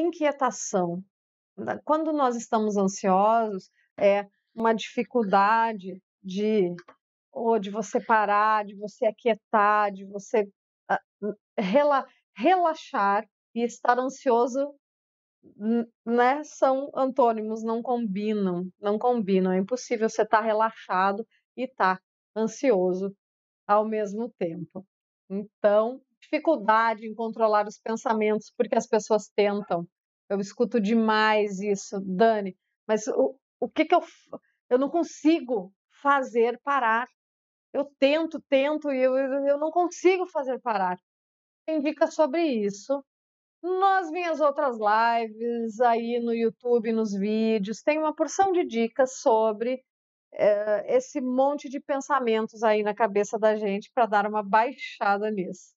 inquietação. Né, quando nós estamos ansiosos, é uma dificuldade de ou de você parar, de você aquietar, de você ah, rela, relaxar e estar ansioso, né? São antônimos, não combinam, não combinam. É impossível você estar tá relaxado e estar tá ansioso ao mesmo tempo. Então, dificuldade em controlar os pensamentos, porque as pessoas tentam. Eu escuto demais isso, Dani, mas o, o que, que eu. Eu não consigo fazer parar. Eu tento, tento e eu, eu não consigo fazer parar. Tem dicas sobre isso nas minhas outras lives, aí no YouTube, nos vídeos, tem uma porção de dicas sobre é, esse monte de pensamentos aí na cabeça da gente para dar uma baixada nisso.